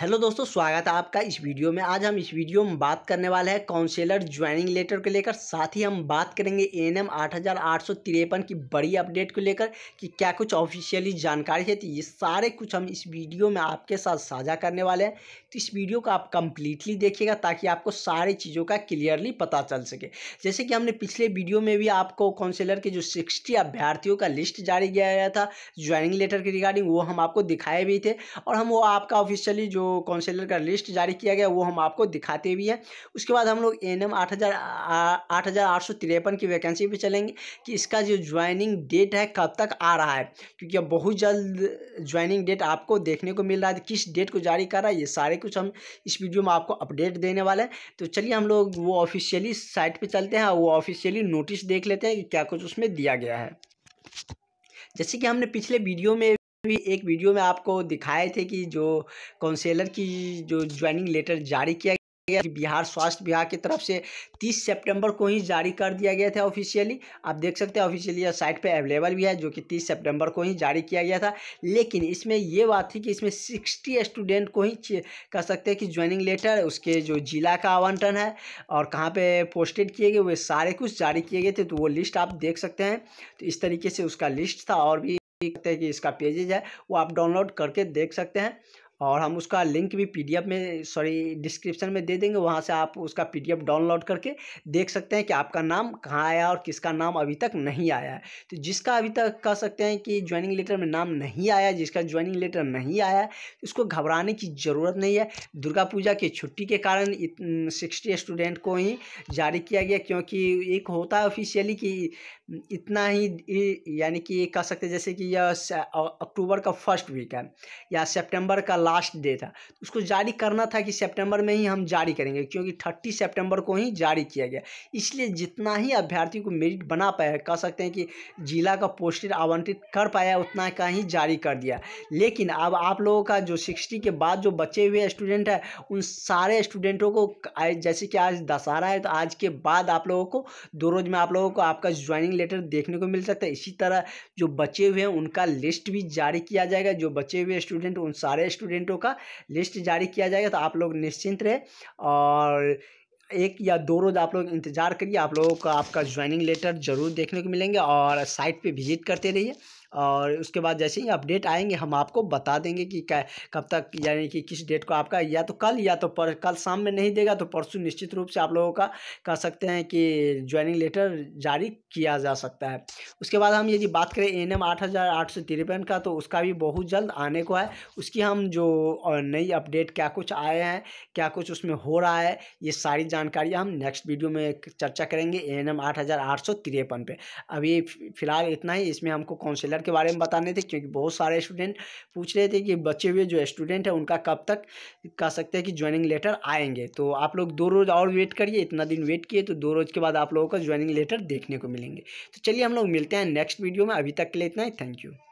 hello दोस्तों स्वागत है आपका इस वीडियो में आज हम इस वीडियो में बात करने वाले हैं काउंसिलर ज्वाइनिंग लेटर को लेकर साथ ही हम बात करेंगे एन एम आठ हज़ार आठ सौ तिरपन की बड़ी अपडेट को लेकर कि क्या कुछ ऑफिशियली जानकारी है तो ये सारे कुछ हम इस वीडियो में आपके साथ साझा करने वाले हैं तो इस वीडियो को आप कम्प्लीटली देखिएगा ताकि आपको सारी चीज़ों का क्लियरली पता चल सके जैसे कि हमने पिछले वीडियो में भी आपको काउंसिलर के जो सिक्सटी अभ्यर्थियों का लिस्ट जारी किया गया था ज्वाइनिंग लेटर के रिगार्डिंग वो हम आपको दिखाए भी थे और हम वो आपका ऑफिशियली जो काउंसिलर का लिस्ट जारी किया गया वो हम आपको दिखाते भी हैं उसके बाद हम लोग एन एम आठ की वैकेंसी पर चलेंगे कि इसका जो ज्वाइनिंग डेट है कब तक आ रहा है क्योंकि अब बहुत जल्द ज्वाइनिंग डेट आपको देखने को मिल रहा है किस डेट को जारी कर रहा है ये सारे कुछ हम इस वीडियो में आपको अपडेट देने वाले हैं तो चलिए हम लोग वो ऑफिशियली साइट पर चलते हैं वो ऑफिशियली नोटिस देख लेते हैं कि क्या कुछ उसमें दिया गया है जैसे कि हमने पिछले वीडियो में भी एक वीडियो में आपको दिखाए थे कि जो काउंसलर की जो ज्वाइनिंग लेटर जारी किया गया बिहार स्वास्थ्य विभाग की तरफ से 30 सितंबर को ही जारी कर दिया गया था ऑफिशियली आप देख सकते हैं ऑफिशियली साइट पे अवेलेबल भी है जो कि 30 सितंबर को ही जारी किया गया था लेकिन इसमें यह बात थी कि इसमें 60 स्टूडेंट को ही कह सकते हैं कि ज्वाइनिंग लेटर उसके जो जिला का आवंटन है और कहाँ पर पोस्टेड किए गए वे सारे कुछ जारी किए गए थे तो वो लिस्ट आप देख सकते हैं तो इस तरीके से उसका लिस्ट था और भी सकते हैं कि इसका पेजेज है वो आप डाउनलोड करके देख सकते हैं और हम उसका लिंक भी पीडीएफ में सॉरी डिस्क्रिप्शन में दे देंगे वहाँ से आप उसका पीडीएफ डाउनलोड करके देख सकते हैं कि आपका नाम कहाँ आया और किसका नाम अभी तक नहीं आया है तो जिसका अभी तक कह सकते हैं कि ज्वाइनिंग लेटर में नाम नहीं आया जिसका ज्वाइनिंग लेटर नहीं आया उसको घबराने की ज़रूरत नहीं है दुर्गा पूजा की छुट्टी के कारण सिक्सटी स्टूडेंट को ही जारी किया गया क्योंकि एक होता है ऑफिशियली कि इतना ही यानी कि कह सकते जैसे कि यह अक्टूबर का फर्स्ट वीक है या सितंबर का लास्ट डे था तो उसको जारी करना था कि सितंबर में ही हम जारी करेंगे क्योंकि थर्टी सितंबर को ही जारी किया गया इसलिए जितना ही अभ्यर्थी को मेरिट बना पाया कह सकते हैं कि जिला का पोस्टर आवंटित कर पाया उतना का ही जारी कर दिया लेकिन अब आप लोगों का जो सिक्सटी के बाद जो बचे हुए स्टूडेंट हैं उन सारे स्टूडेंटों को जैसे कि आज दशहरा है तो आज के बाद आप लोगों को दो रोज में आप लोगों को आपका ज्वाइनिंग लेटर देखने को मिल सकता है इसी तरह जो बचे हुए हैं उनका लिस्ट भी जारी किया जाएगा जो बचे हुए स्टूडेंट उन सारे स्टूडेंटों का लिस्ट जारी किया जाएगा तो आप लोग निश्चिंत रहे और एक या दो रोज़ आप लोग इंतज़ार करिए आप लोगों का आपका ज्वाइनिंग लेटर ज़रूर देखने को मिलेंगे और साइट पे विज़िट करते रहिए और उसके बाद जैसे ही अपडेट आएंगे हम आपको बता देंगे कि क्या कब तक यानी कि किस डेट को आपका या तो कल या तो पर कल शाम में नहीं देगा तो परसों निश्चित रूप से आप लोगों का कह सकते हैं कि ज्वाइनिंग लेटर जारी किया जा सकता है उसके बाद हम यदि बात करें एन एम आठ हज़ार आठ सौ तिरपन का तो उसका भी बहुत जल्द आने को है उसकी हम जो नई अपडेट क्या कुछ आए हैं क्या कुछ उसमें हो रहा है ये सारी जानकारी हम नेक्स्ट वीडियो में चर्चा करेंगे ए एन एम आठ हज़ार आठ सौ तिरपन पे अभी फ़िलहाल इतना ही इसमें हमको काउंसिलर कैलेंडर के बारे में बताने थे क्योंकि बहुत सारे स्टूडेंट पूछ रहे थे कि बचे हुए जो स्टूडेंट हैं उनका कब तक कह सकते हैं कि ज्वाइनिंग लेटर आएंगे तो आप लोग दो रोज़ और वेट करिए इतना दिन वेट किए तो दो रोज़ के बाद आप लोगों का ज्वाइनिंग लेटर देखने को मिलेंगे तो चलिए हम लोग मिलते हैं नेक्स्ट वीडियो में अभी तक के लिए इतना ही थैंक यू